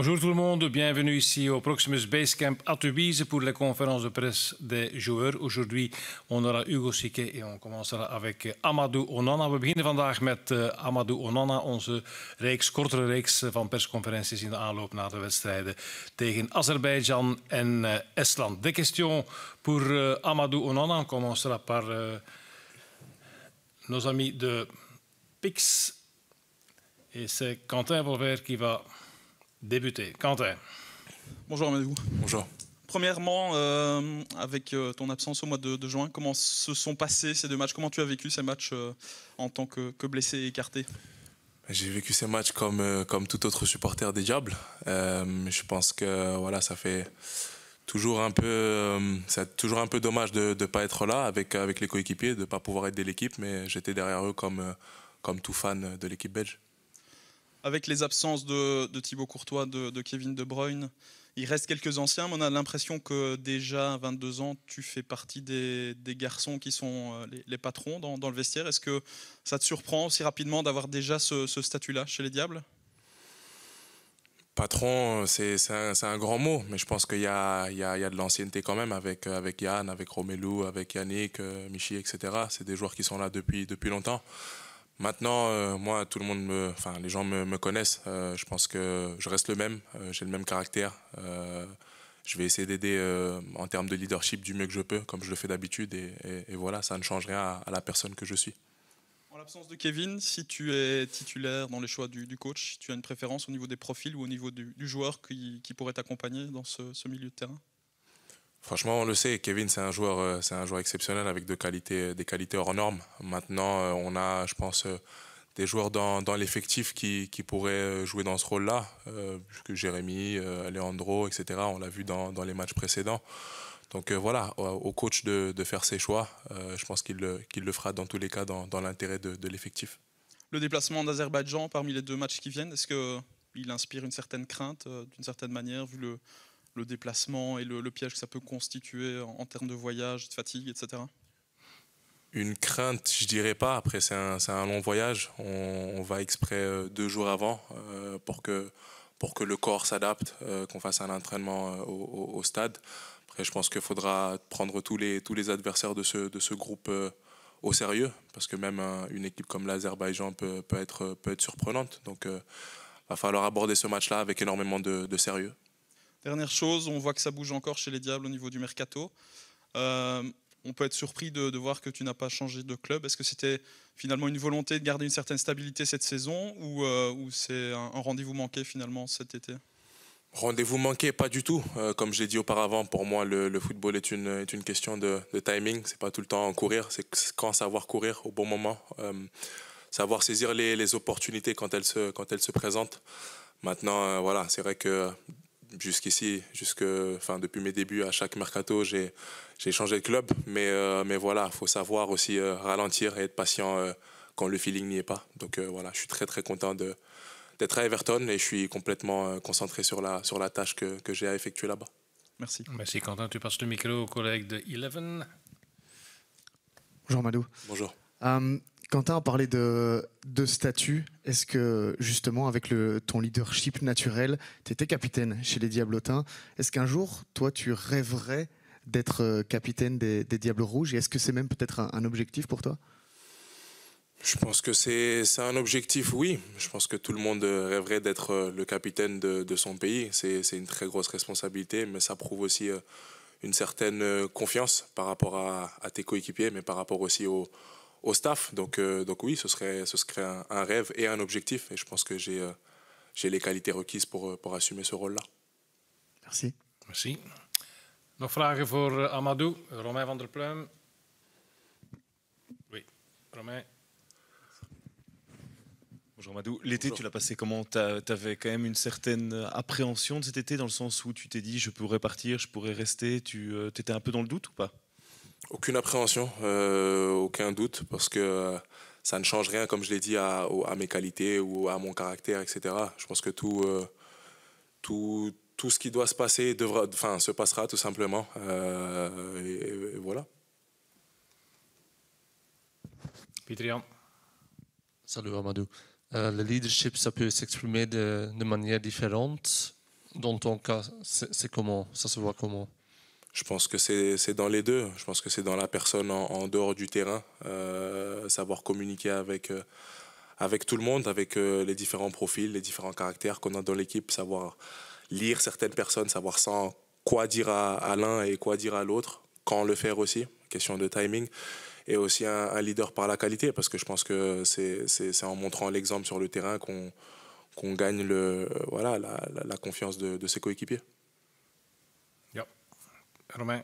Bonjour tout le monde, bienvenue ici au Proximus Basecamp à Tubize pour la conférence de presse des joueurs. Aujourd'hui, on aura Hugo Sique et on commencera avec Amadou Onana. We beginnen vandaag met euh, Amadou Onana, onze reeks, kortere reeks van persconferenties in de aanloop naar de wedstrijden tegen Azerbeidzjan en uh, Estland. De question pour eh, Amadou Onana, on commencera par eh, nos amis de Pix. Et c'est Quentin Volver qui va débuter. Quentin. Bonjour, Amadou. Bonjour. Premièrement, euh, avec euh, ton absence au mois de, juin, comment se sont passés ces deux matchs Comment tu as vécu ces matchs euh, en tant que, blessé et écarté bah, J'ai vécu ces matchs comme, comme tout autre supporter des Diables. je pense que voilà, ça fait toujours un peu, c'est toujours un peu dommage de ne pas être là avec, avec les coéquipiers, de ne pas pouvoir aider l'équipe, mais j'étais derrière eux comme, comme tout fan de l'équipe belge avec les absences de, de Thibaut Courtois, de, Kevin De Bruyne, il reste quelques anciens, mais on a l'impression que déjà à 22 ans, tu fais partie des, garçons qui sont euh, les, patrons dans, le vestiaire. Est-ce que ça te surprend aussi rapidement d'avoir déjà ce, statut-là chez les Diables Patron, c'est un, grand mot, mais je pense qu'il y, a de l'ancienneté quand même avec, avec Yann, avec Romelu, avec Yannick, euh, Michi, etc. C'est des joueurs qui sont là depuis, depuis longtemps. Maintenant, euh, moi, tout le monde les gens me, connaissent. Euh, je pense que je reste le même. Euh, j'ai le même caractère. je vais essayer d'aider en termes de leadership du mieux que je peux, comme je le fais d'habitude. Et, voilà, ça ne change rien à, la personne que je suis. En l'absence de Kevin, si tu es titulaire dans les choix du, coach, tu as une préférence au niveau des profils ou au niveau du, joueur qui, pourrait t'accompagner dans ce milieu de terrain Franchement, on le sait, Kevin, c'est un joueur, euh, c'est un joueur exceptionnel avec des qualités hors normes. Maintenant, euh, on a, je pense, euh, des joueurs dans, l'effectif qui, pourraient jouer dans ce rôle-là, que Jérémy, Alejandro, etc. On l'a vu dans, les matchs précédents. Donc voilà, au coach de, faire ses choix. je pense qu'il le, fera dans tous les cas dans, l'intérêt de, de l'effectif. Le déplacement d'Azerbaïdjan parmi les deux matchs qui viennent, est-ce qu'il inspire une certaine crainte d'une certaine manière, vu le, le déplacement et le, piège que ça peut constituer en, termes de voyage, de fatigue, etc. Une crainte, je dirais pas. Après, c'est un, long voyage. On, va exprès euh, deux jours avant euh, pour, que, pour que le corps s'adapte, euh, qu'on fasse un entraînement au, stade. Après, je pense qu'il faudra prendre tous les, tous les adversaires de ce, de ce groupe au sérieux, parce que même une équipe comme l'Azerbaïdjan peut, peut, être, peut être surprenante. Donc, il va falloir aborder ce match-là avec énormément de sérieux. Dernière chose, on voit que ça bouge encore chez les Diables au niveau du mercato. Euh, on peut être surpris de, voir que tu n'as pas changé de club. Est-ce que c'était finalement une volonté de garder une certaine stabilité cette saison ou, euh, c'est un, rendez-vous manqué finalement cet été Rendez-vous manqué, pas du tout. Euh, comme j'ai dit auparavant, pour moi, le, football est une, question de, de timing. C'est pas tout le temps en courir, c'est quand savoir courir au bon moment, savoir saisir les, opportunités quand elles se, présentent. Maintenant, voilà, c'est vrai que jusqu'ici, jusque, enfin, depuis mes débuts, à chaque mercato, j'ai, j'ai changé de club. Mais, euh, mais voilà, il faut savoir aussi euh, ralentir et être patient euh, quand le feeling n'y est pas. Donc voilà, je suis très très content de, d'être à Everton et je suis complètement concentré sur la, sur la tâche que, que j'ai à effectuer là-bas. Merci. Merci Quentin. Tu passes le micro au collègue de Eleven. Bonjour Madou. Bonjour. Quentin a parlé de, statut. Est-ce que, justement, avec le, ton leadership naturel, tu étais capitaine chez les Diablotins. Est-ce qu'un jour, toi, tu rêverais d'être euh, capitaine des, des, Diables Rouges Et est-ce que c'est même peut-être un, objectif pour toi Je pense que c'est un objectif, oui. Je pense que tout le monde euh, rêverait d'être euh, le capitaine de, son pays. C'est une très grosse responsabilité, mais ça prouve aussi une certaine confiance par rapport à, à tes coéquipiers, mais par rapport aussi aux au staff. Donc, euh, donc oui, ce serait, ce serait un, rêve et un objectif. Et je pense que j'ai euh, j'ai les qualités requises pour, euh, pour assumer ce rôle-là. Merci. Merci. Nos vragen voor Amadou, Romain van der Pluim. Oui, Romain. Bonjour Amadou. L'été, tu l'as passé comment Tu avais quand même une certaine appréhension de cet été, dans le sens où tu t'es dit je pourrais partir, je pourrais rester. Tu étais un peu dans le doute ou pas aucune appréhension, euh, aucun doute, parce que euh, ça ne change rien, comme je l'ai dit, à, mes qualités ou à mon caractère, etc. Je pense que tout, euh, tout, tout ce qui doit se passer devra, enfin, se passera tout simplement. et, voilà. Pitrian. Salut Amadou. le leadership, ça peut s'exprimer de, de manière différente. Dans ton cas, c'est comment Ça se voit comment je pense que c'est dans les deux. Je pense que c'est dans la personne en, dehors du terrain, euh, savoir communiquer avec, euh, avec tout le monde, avec euh, les différents profils, les différents caractères qu'on a dans l'équipe, savoir lire certaines personnes, savoir sans quoi dire à, l'un et quoi dire à l'autre, quand le faire aussi, question de timing. Et aussi un, leader par la qualité, parce que je pense que c'est en montrant l'exemple sur le terrain qu'on qu'on gagne le, voilà, la, confiance de ses coéquipiers. Romain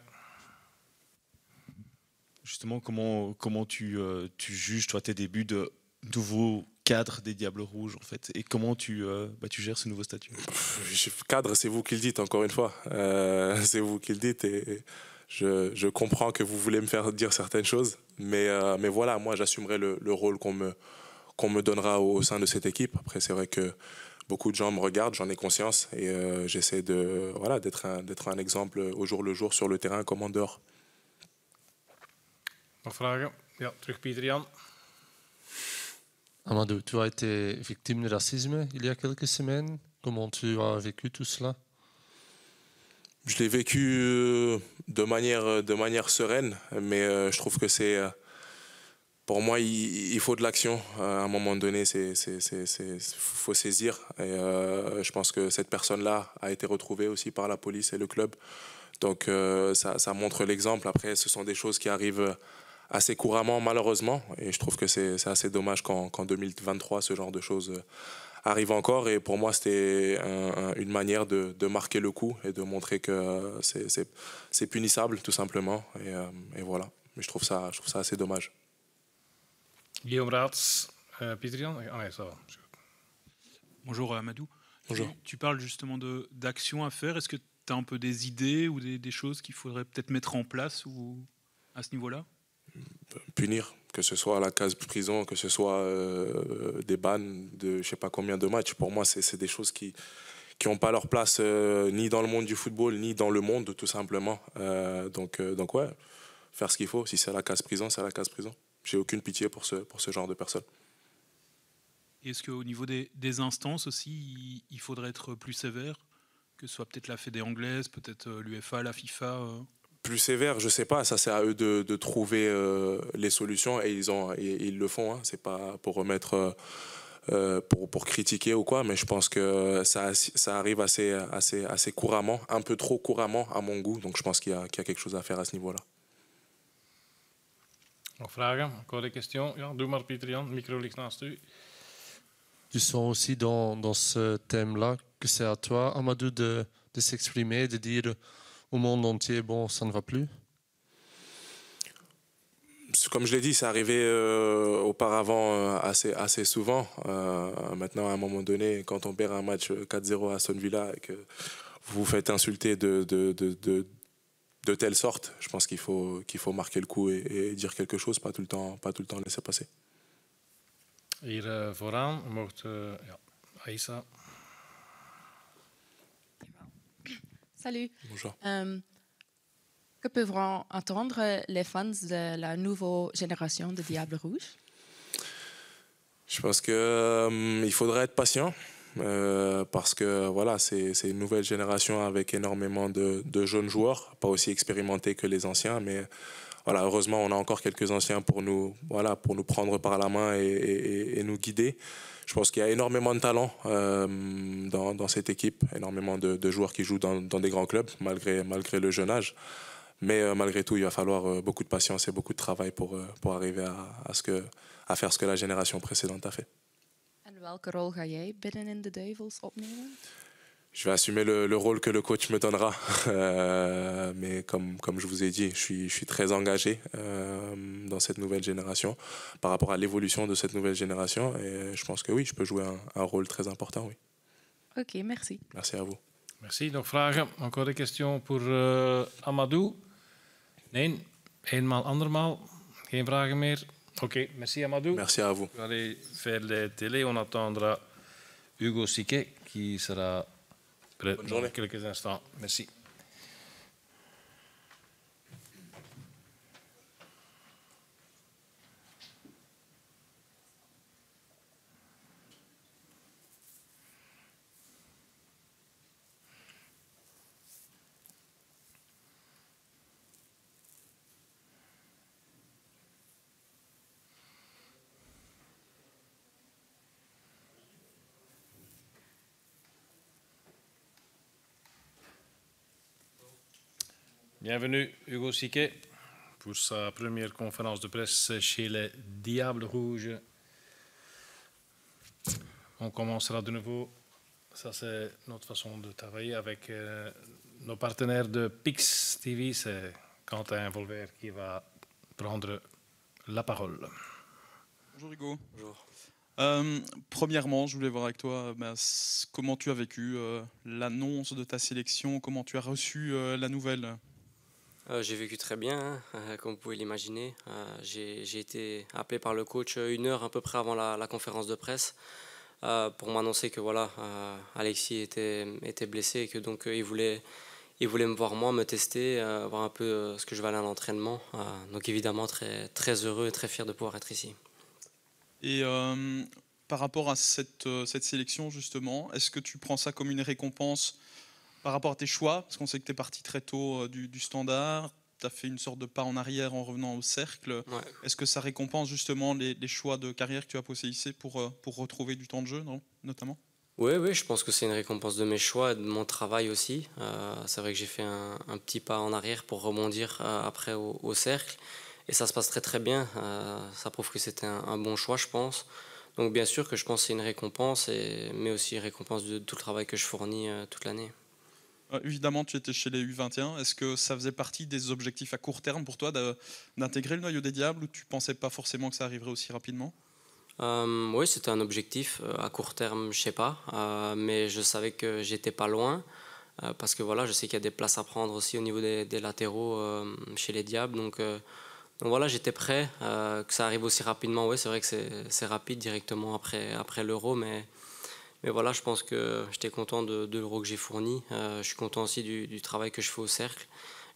Justement, comment, comment tu, euh, tu juges, toi, tes débuts de nouveau cadre des Diables Rouges, en fait Et comment tu, euh, bah, tu gères ce nouveau statut Cadre, c'est vous qui le dites, encore une fois. Euh, c'est vous qui le dites. Et, je, comprends que vous voulez me faire dire certaines choses. Mais, mais voilà, moi, j'assumerai le, rôle qu'on me, qu'on me donnera au, sein de cette équipe. Après, c'est vrai que beaucoup de gens me regardent, j'en ai conscience et euh, j'essaie de voilà d'être un, d'être un exemple au jour le jour sur le terrain comme en dehors. Ja, Jan. Amadou, tu as été victime de racisme il y a quelques semaines. Comment tu as vécu tout cela Je l'ai vécu euh, de manière, de manière sereine, mais euh, je trouve que c'est pour moi, il, faut de l'action. Euh, à un moment donné, c'est, faut saisir. Et euh, je pense que cette personne-là a été retrouvée aussi par la police et le club. Donc euh, ça, montre l'exemple. Après, ce sont des choses qui arrivent assez couramment, malheureusement. Et je trouve que c'est, assez dommage qu'en, 2023, ce genre de choses arrive encore. Et pour moi, c'était une manière de, marquer le coup et de montrer que c'est punissable, tout simplement. Et, et voilà. Mais je trouve ça, je trouve ça assez dommage. Guillaume Ratz, euh, ah ça va. Bonjour euh, Amadou. Bonjour. Tu, parles justement d'actions à faire. Est-ce que tu as un peu des idées ou des, des choses qu'il faudrait peut-être mettre en place ou à ce niveau-là Punir, que ce soit à la case prison, que ce soit euh, des bannes de je sais pas combien de matchs. Pour moi, c'est des choses qui qui n'ont pas leur place euh, ni dans le monde du football, ni dans le monde, tout simplement. donc, donc, ouais, faire ce qu'il faut. Si c'est à la case prison, c'est à la case prison j'ai aucune pitié pour ce, pour ce genre de personnes. Est-ce qu'au niveau des, des, instances aussi, il, faudrait être plus sévère Que ce soit peut-être la Fédé anglaise, peut-être euh, l'UFA, la FIFA euh? plus sévère, je sais pas. Ça, c'est à eux de, de trouver euh, les solutions et ils ont, ils le font. Hein. C'est pas pour remettre, pour, pour critiquer ou quoi. Mais je pense que ça, ça arrive assez, assez, assez couramment, un peu trop couramment à mon goût. Donc, je pense qu'il y, y, a quelque chose à faire à ce niveau-là. Nog Encore micro Tu sens aussi dans, dans ce thème-là que c'est à toi, Amadou, de, de s'exprimer, de dire au monde entier, bon, ça ne va plus comme je l'ai dit, c'est arrivé euh, auparavant euh, assez, assez souvent. Euh, maintenant, à un moment donné, quand on perd un match 4-0 à Son Villa et que vous vous faites insulter de, de, de de telle sorte, je pense qu'il faut, qu'il faut marquer le coup et, dire quelque chose, pas tout le temps, pas tout le temps laisser passer. Euh, eh, Aïssa. Salut. Bonjour. Euh, que peuvent entendre les fans de la nouvelle génération de Diable Rouge Je pense qu'il euh, il faudrait être patient. Euh, parce que voilà, c'est une nouvelle génération avec énormément de, de, jeunes joueurs, pas aussi expérimentés que les anciens, mais voilà, heureusement, on a encore quelques anciens pour nous, voilà, pour nous prendre par la main et, et, nous guider. Je pense qu'il y a énormément de talent euh, dans, dans, cette équipe, énormément de, joueurs qui jouent dans, dans, des grands clubs, malgré, malgré le jeune âge. Mais euh, malgré tout, il va falloir beaucoup de patience et beaucoup de travail pour, pour arriver à, à, ce que, à faire ce que la génération précédente a fait. Duivels Je vais assumer le, rôle que le coach me donnera. Euh, mais comme, comme je vous ai dit, je suis, je suis très engagé euh, dans cette nouvelle génération par rapport à l'évolution de cette nouvelle génération. Et je pense que oui, je peux jouer un, rôle très important. Oui. Ok, merci. Merci à vous. Merci. Donc, questions Encore des questions pour euh, Amadou? un, eenmaal, andermaal. Geen vragen meer. OK. Merci, Amadou. Merci à vous. va aller faire les télé, On attendra Hugo Siquet qui sera prêt dans quelques instants. Merci. Bienvenue, Hugo Siquet. Pour sa première conférence de presse chez les Diables Rouges. On commencera de nouveau. Ça, c'est notre façon de travailler avec euh, nos partenaires de Pix TV. C'est Quentin Volver qui va prendre la parole. Bonjour Hugo. Bonjour. Euh, premièrement, je voulais voir avec toi euh, bah, comment tu as vécu l'annonce de ta sélection, comment tu as reçu la nouvelle. Euh, j'ai vécu très bien, hein, euh, comme vous pouvez l'imaginer. Euh, j'ai été appelé par le coach une heure à peu près avant la, conférence de presse pour m'annoncer que voilà, Alexis était, était blessé et que donc il voulait, il voulait me voir moi, me tester, voir un peu ce que je valais à l'entraînement. donc évidemment très, très heureux et très fier de pouvoir être ici. Et par rapport à cette, cette sélection justement, est-ce que tu prends ça comme une récompense par rapport à tes choix, parce qu'on sait que tu es parti très tôt euh, du, standard, tu as fait une sorte de pas en arrière en revenant au cercle. Est-ce que ça récompense justement les, choix de carrière que tu as posé ici pour, euh, pour retrouver du temps de jeu, non notamment oui, oui, je pense que c'est une récompense de mes choix et de mon travail aussi. Euh, c'est vrai que j'ai fait un, petit pas en arrière pour rebondir après au, cercle. Et ça se passe très très bien. ça prouve que c'était un, bon choix, je pense. Donc bien sûr que je pense que c'est une récompense, et, mais aussi une récompense de tout le travail que je fournis toute l'année. Euh, évidemment, tu étais chez les U21. Est-ce que ça faisait partie des objectifs à court terme pour toi d'intégrer le noyau des diables ou tu pensais pas forcément que ça arriverait aussi rapidement euh, Oui, c'était un objectif euh, à court terme, je sais pas, mais je savais que j'étais pas loin parce que voilà, je sais qu'il y a des places à prendre aussi au niveau des, des latéraux chez les diables, donc. donc voilà, j'étais prêt que ça arrive aussi rapidement. Oui, c'est vrai que c'est rapide directement après, après l'euro, mais mais voilà, je pense que j'étais content de, l'euro que j'ai fourni. Euh, je suis content aussi du, travail que je fais au cercle.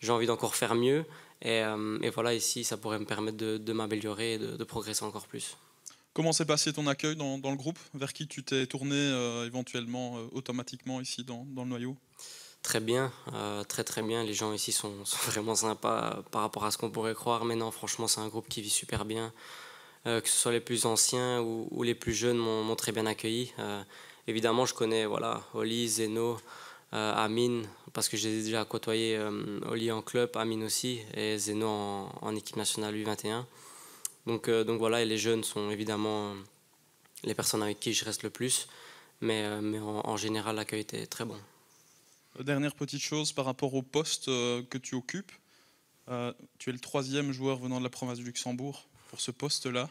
J'ai envie d'encore faire mieux. Et, euh, voilà, ici, ça pourrait me permettre de, m'améliorer et de, progresser encore plus. Comment s'est passé ton accueil dans, le groupe Vers qui tu t'es tourné euh, éventuellement automatiquement ici dans, le noyau Très bien, très très bien. Les gens ici sont, vraiment sympas par rapport à ce qu'on pourrait croire. Mais non, franchement, c'est un groupe qui vit super bien. que ce soit les plus anciens ou, les plus jeunes m'ont très bien accueilli. Évidemment, je connais voilà, Oli, Zeno, euh, Amine, parce que j'ai déjà côtoyé euh, Oli en club, Amine aussi, et Zeno en, équipe nationale U21. Donc, euh, donc voilà, et les jeunes sont évidemment les personnes avec qui je reste le plus, mais, mais en, général, l'accueil était très bon. Dernière petite chose par rapport au poste que tu occupes. tu es le troisième joueur venant de la province du Luxembourg pour ce poste-là.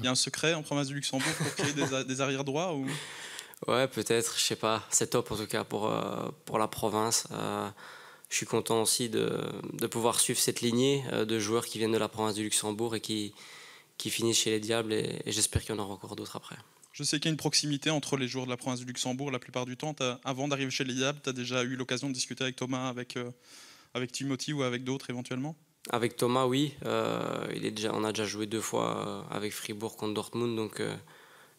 Il y a un secret en province du Luxembourg pour créer des, des arrières-droits ou... Ouais, peut-être, je sais pas. C'est top en tout cas pour, euh, pour la province. Euh, je suis content aussi de, de pouvoir suivre cette lignée euh, de joueurs qui viennent de la province du Luxembourg et qui, qui finissent chez les Diables et, j'espère qu'il y en aura encore d'autres après. Je sais qu'il y a une proximité entre les joueurs de la province du Luxembourg la plupart du temps. Avant d'arriver chez les Diables, tu as déjà eu l'occasion de discuter avec Thomas, avec, avec Timothy ou avec d'autres éventuellement Avec Thomas, oui. il est déjà, on a déjà joué deux fois avec Fribourg contre Dortmund, donc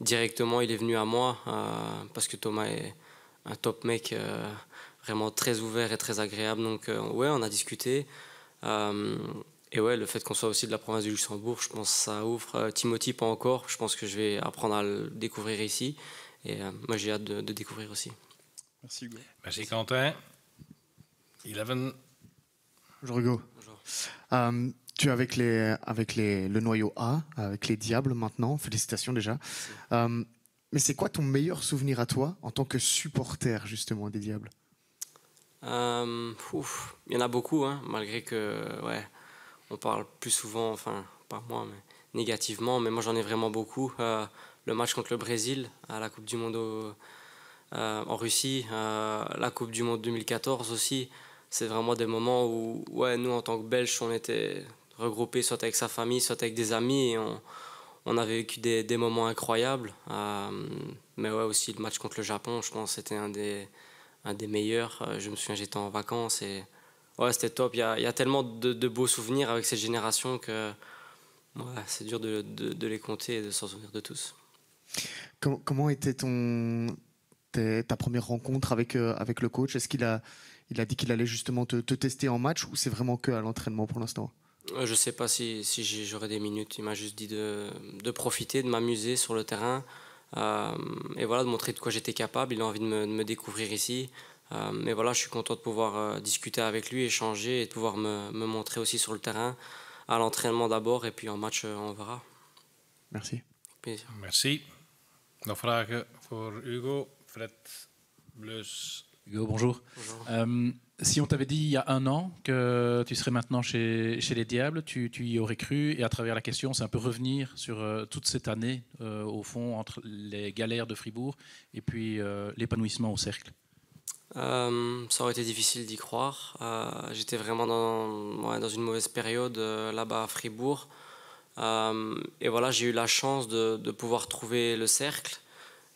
directement, il est venu à moi euh, parce que Thomas est un top mec euh, vraiment très ouvert et très agréable. Donc, euh, ouais, on a discuté. Et ouais, le fait qu'on soit aussi de la province du Luxembourg, je pense que ça ouvre. Timothy, pas encore. Je pense que je vais apprendre à le découvrir ici. Et moi, j'ai hâte de, découvrir aussi. Merci, Hugo. Merci, Quentin. Eleven. Bonjour, Hugo. Bonjour. Tu avec, les, avec le noyau A, avec les Diables maintenant, félicitations déjà. Euh, mais c'est quoi ton meilleur souvenir à toi en tant que supporter justement des Diables euh, Il y en a beaucoup, hein, malgré que ouais, on parle plus souvent, enfin pas moi, mais négativement, mais moi j'en ai vraiment beaucoup. Euh, le match contre le Brésil à la Coupe du Monde en Russie, la Coupe du Monde 2014 aussi, c'est vraiment des moments où ouais, nous en tant que Belges on était regroupé soit avec sa famille, soit avec des amis. Et on, on a vécu des, des moments incroyables. Euh, mais ouais, aussi le match contre le Japon, je pense, c'était un des, un des meilleurs. Euh, je me souviens, j'étais en vacances et ouais, c'était top. Il y a, y a, tellement de, beaux souvenirs avec cette génération que c'est dur de, de, les compter et de s'en souvenir de tous. Comment, était ton, ta première rencontre avec, euh, avec le coach Est-ce qu'il a, il a dit qu'il allait justement te, te tester en match ou c'est vraiment que à l'entraînement pour l'instant euh, je ne sais pas si, j'aurai des minutes. Il m'a juste dit de, profiter, de m'amuser sur le terrain euh, et voilà, de montrer de quoi j'étais capable. Il a envie de me, découvrir ici. mais euh, voilà, je suis content de pouvoir discuter avec lui, échanger et de pouvoir me, montrer aussi sur le terrain, à l'entraînement d'abord et puis en match, on verra. Merci. Merci. Nog vragen pour Hugo, Fred Blus Hugo, bonjour. Euh, si on t'avait dit il y a un an que tu serais maintenant chez, les Diables, tu, y aurais cru. Et à travers la question, c'est un peu revenir sur euh, toute cette année, euh, au fond, entre les galères de Fribourg et puis l'épanouissement au cercle. ça aurait été difficile d'y croire. J'étais vraiment dans, une mauvaise période là-bas à Fribourg. et voilà, j'ai eu la chance de, pouvoir trouver le cercle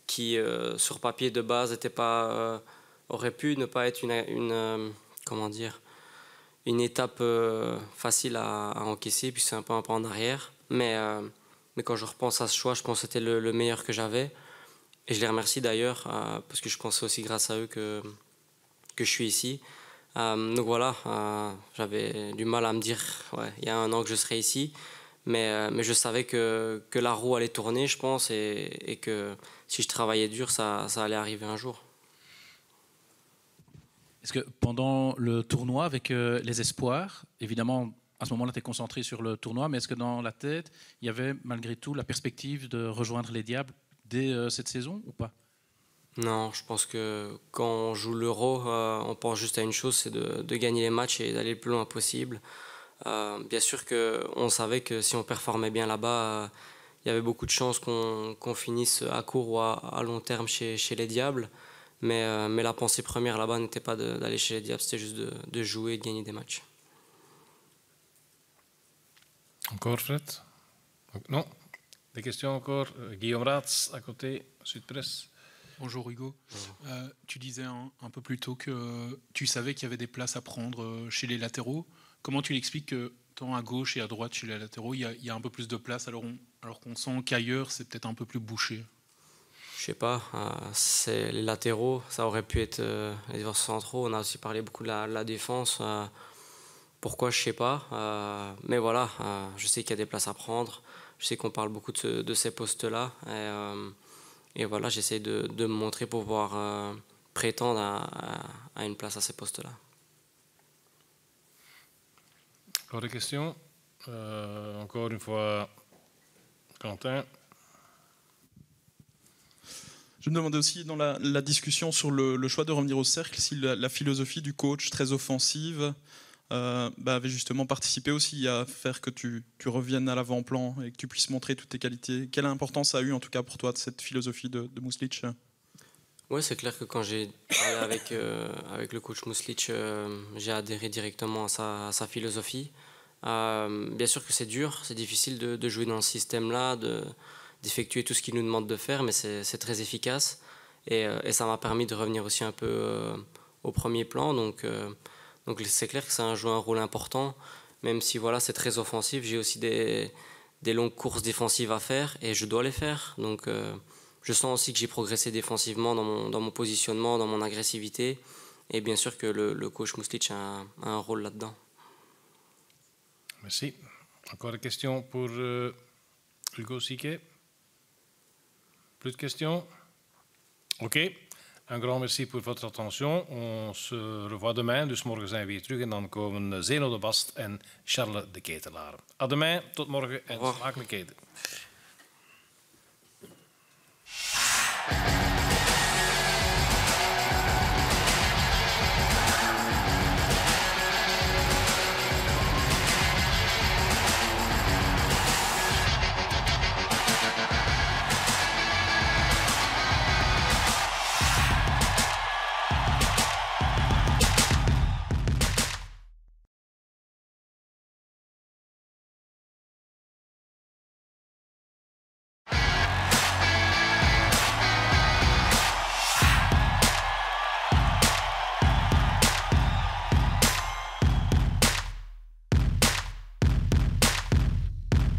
qui, sur papier de base, n'était pas aurait pu ne pas être une, euh, comment dire, une étape euh, facile à, encaisser, puis c'est un peu pas en arrière. Mais, euh, mais quand je repense à ce choix, je pense que c'était le, meilleur que j'avais. Et je les remercie d'ailleurs, parce que je pense aussi grâce à eux que, que je suis ici. donc voilà, j'avais du mal à me dire, ouais, il y a un an que je serais ici. Mais, mais je savais que, que la roue allait tourner, je pense, et, et que si je travaillais dur, ça, ça allait arriver un jour. Est-ce que pendant le tournoi avec euh, les espoirs, évidemment, à ce moment-là, tu es concentré sur le tournoi, mais est-ce que dans la tête, il y avait malgré tout la perspective de rejoindre les Diables dès euh, cette saison ou pas Non, je pense que quand on joue l'Euro, euh, on pense juste à une chose, c'est de, gagner les matchs et d'aller le plus loin possible. bien sûr qu'on savait que si on performait bien là-bas, il y avait beaucoup de chances qu'on finisse à court ou à, long terme chez, chez les Diables. Euh, mais, la pensée première là-bas n'était pas d'aller chez les Diables, c'était juste de, jouer et de gagner des matchs. Encore Fred Non Des questions encore euh, Guillaume Ratz, à côté, Sud-Presse. Bonjour Hugo. Euh, tu disais un, peu plus tôt que tu savais qu'il y avait des places à prendre chez les latéraux. Comment tu l'expliques que tant à gauche et à droite chez les latéraux, il y, a, un peu plus de place alors, alors qu'on sent qu'ailleurs c'est peut-être un peu plus bouché je sais pas, euh, c'est les latéraux, ça aurait pu être euh, les vers centraux. On a aussi parlé beaucoup de la, défense. Euh, pourquoi, je sais pas. mais voilà, je sais qu'il y a des places à prendre. Je sais qu'on parle beaucoup de, ces postes-là. Et, voilà, j'essaie de, me montrer pour pouvoir prétendre à, une place à ces postes-là. Encore des questions Encore une fois, Quentin. Je me demandais aussi dans la, discussion sur le, choix de revenir au cercle si la, philosophie du coach très offensive euh, bah, avait justement participé aussi à faire que tu, reviennes à l'avant-plan et que tu puisses montrer toutes tes qualités. Quelle importance a eu en tout cas pour toi de cette philosophie de, de oui, c'est clair que quand j'ai parlé avec, euh, avec le coach Muslic, euh, j'ai adhéré directement à sa, philosophie. bien sûr que c'est dur, c'est difficile de, de, jouer dans ce système-là, de, d'effectuer tout ce qu'il nous demande de faire, mais c'est très efficace. Euh, et, ça m'a permis de revenir aussi un peu euh, au premier plan. Euh, donc, c'est clair que ça a joué un rôle important, même si voilà, c'est très offensif. J'ai aussi des, longues courses défensives à faire et je dois les faire. Donc je sens aussi que j'ai progressé défensivement dans mon, positionnement, dans mon agressivité. Et bien sûr que le, coach Mouslic a, un, rôle là-dedans. Merci. Encore une question pour Hugo Siquet. Plus de questions Oké. Een grand merci pour votre attention. On se revoit demain. Dus morgen zijn we weer terug. En dan komen Zeno de Bast en Charles de Ketelaar. A demain, tot morgen en smakelijk eten.